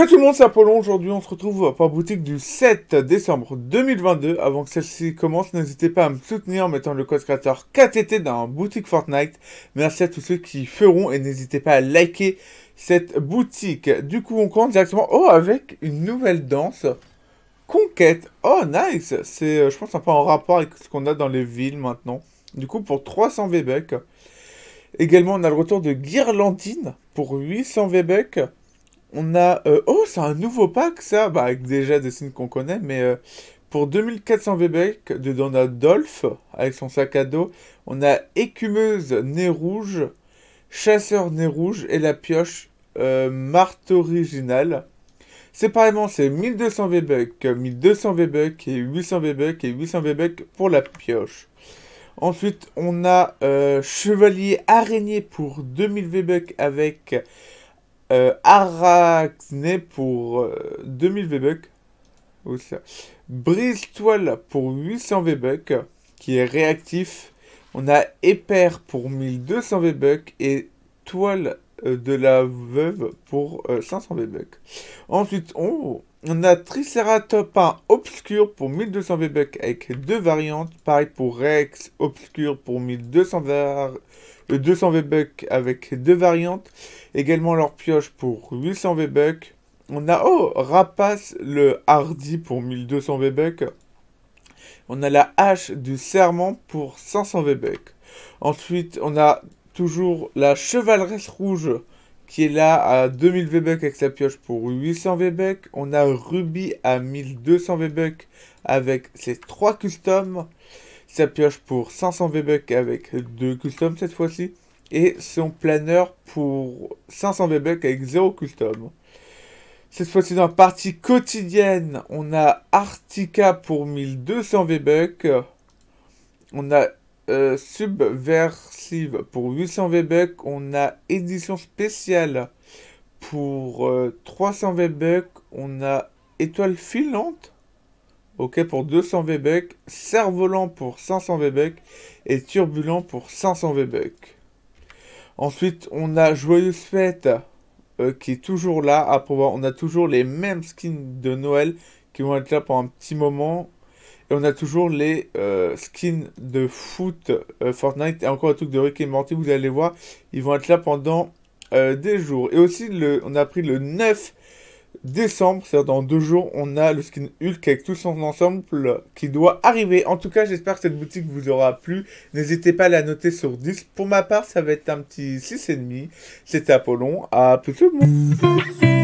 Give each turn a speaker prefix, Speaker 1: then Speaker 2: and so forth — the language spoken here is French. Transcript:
Speaker 1: Salut tout le monde c'est Apollon, aujourd'hui, on se retrouve pour la boutique du 7 décembre 2022. Avant que celle-ci commence, n'hésitez pas à me soutenir en mettant le code créateur KTT dans boutique Fortnite. Merci à tous ceux qui feront et n'hésitez pas à liker cette boutique. Du coup, on compte directement, oh, avec une nouvelle danse. Conquête, oh nice C'est, euh, je pense, un peu en rapport avec ce qu'on a dans les villes maintenant. Du coup, pour 300 V-Bucks. Également, on a le retour de Guirlandine pour 800 V-Bucks. On a. Euh, oh, c'est un nouveau pack, ça bah, Avec déjà des signes qu'on connaît, mais euh, pour 2400 VBEC de Donald Dolph, avec son sac à dos, on a Écumeuse Nez Rouge, Chasseur Nez Rouge et la pioche euh, Marte Originale. Séparément, c'est 1200 VBEC, 1200 VBEC et 800 VBEC et 800 VBEC pour la pioche. Ensuite, on a Chevalier Araignée pour 2000 VBEC avec. Euh, pour 2000 euh, V-Bucks. Oh, Brise Toile pour 800 V-Bucks, qui est réactif. On a Éper pour 1200 V-Bucks et Toile euh, de la Veuve pour 500 euh, V-Bucks. Ensuite, on, on a Triceratopin Obscur pour 1200 V-Bucks avec deux variantes. Pareil pour Rex Obscur pour 1200 V-Bucks 200 euh, V-Bucks avec deux variantes, également leur pioche pour 800 v On a, oh, Rapace, le Hardy pour 1200 v On a la hache du serment pour 500 v Ensuite, on a toujours la chevaleresse rouge qui est là à 2000 v avec sa pioche pour 800 v On a Ruby à 1200 v avec ses trois customs. Sa pioche pour 500 V-Bucks avec 2 custom cette fois-ci. Et son planeur pour 500 V-Bucks avec 0 custom. Cette fois-ci dans la partie quotidienne, on a Artica pour 1200 V-Bucks. On a euh, Subversive pour 800 V-Bucks. On a Édition spéciale pour 300 euh, V-Bucks. On a Étoile filante OK pour 200 V-Bucks, cerf-volant pour 500 v et turbulent pour 500 v Ensuite, on a Joyeuse Fête euh, qui est toujours là. À pouvoir, on a toujours les mêmes skins de Noël qui vont être là pour un petit moment. Et on a toujours les euh, skins de foot euh, Fortnite et encore un truc de Rick et Morty. Vous allez voir, ils vont être là pendant des jours. Et aussi, le, on a pris le 9 décembre, c'est-à-dire dans deux jours, on a le skin Hulk avec tout son ensemble qui doit arriver. En tout cas, j'espère que cette boutique vous aura plu. N'hésitez pas à la noter sur 10. Pour ma part, ça va être un petit 6,5. C'était Apollon. À plus tout le monde.